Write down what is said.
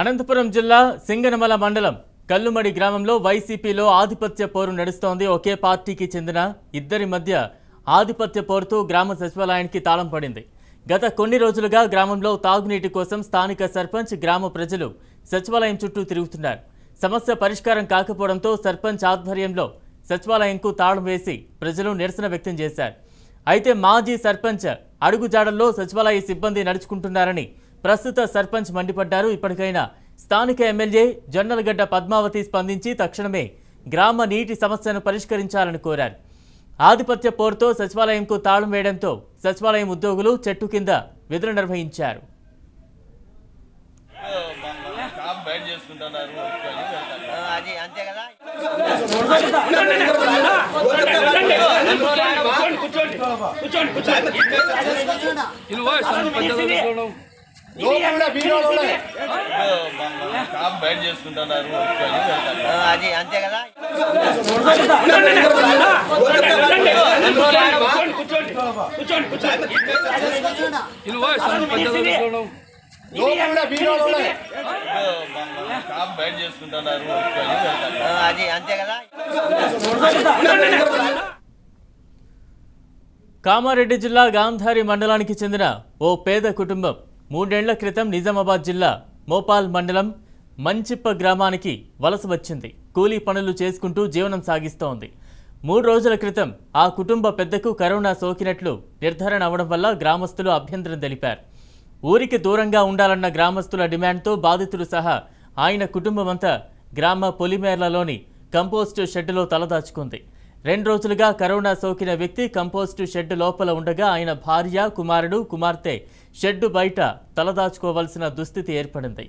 అనంతపురం జిల్లా సింగనమల మండలం కల్లుమడి గ్రామంలో వైసీపీలో ఆధిపత్య పోరు నడుస్తోంది ఒకే పార్టీకి చెందిన ఇద్దరి మధ్య ఆధిపత్య పోరుతో గ్రామ సచివాలయానికి తాళం పడింది గత కొన్ని రోజులుగా గ్రామంలో తాగునీటి కోసం స్థానిక సర్పంచ్ గ్రామ ప్రజలు సచివాలయం చుట్టూ తిరుగుతున్నారు సమస్య పరిష్కారం కాకపోవడంతో సర్పంచ్ ఆధ్వర్యంలో సచివాలయంకు తాళం వేసి ప్రజలు నిరసన వ్యక్తం చేశారు అయితే మాజీ సర్పంచ్ అడుగుజాడల్లో సచివాలయ సిబ్బంది నడుచుకుంటున్నారని ప్రస్తుత సర్పంచ్ మండిపడ్డారు ఇప్పటికైనా స్థానిక ఎమ్మెల్యే జొన్నలగడ్డ పద్మావతి స్పందించి తక్షణమే గ్రామ నీటి సమస్యను పరిష్కరించాలని కోరారు ఆధిపత్య పోరుతో సచివాలయంకు తాళం వేయడంతో సచివాలయం ఉద్యోగులు చెట్టు కింద విధులు నిర్వహించారు కూర్చోండి కూర్చోండి కూర్చోండి అది అంతే కదా కామారెడ్డి జిల్లా గాంధారి మండలానికి చెందిన ఓ పేద కుటుంబం మూడేళ్ల క్రితం నిజామాబాద్ జిల్లా మోపాల్ మండలం మంచిప్ప గ్రామానికి వలస వచ్చింది కూలీ పనులు చేసుకుంటూ జీవనం సాగిస్తోంది మూడు రోజుల క్రితం ఆ కుటుంబ పెద్దకు కరోనా సోకినట్లు నిర్ధారణ అవడం వల్ల గ్రామస్తులు అభ్యంతరం తెలిపారు ఊరికి దూరంగా ఉండాలన్న గ్రామస్తుల డిమాండ్తో బాధితులు సహా ఆయన కుటుంబమంతా గ్రామ పొలిమేర్లలోని కంపోస్ట్ షెడ్డులో తలదాచుకుంది రెండు రోజులుగా కరోనా సోకిన వ్యక్తి కంపోస్టు షెడ్ లోపల ఉండగా ఆయన భార్య కుమారుడు కుమార్తె షెడ్డు బయట తలదాచుకోవాల్సిన దుస్థితి ఏర్పడింది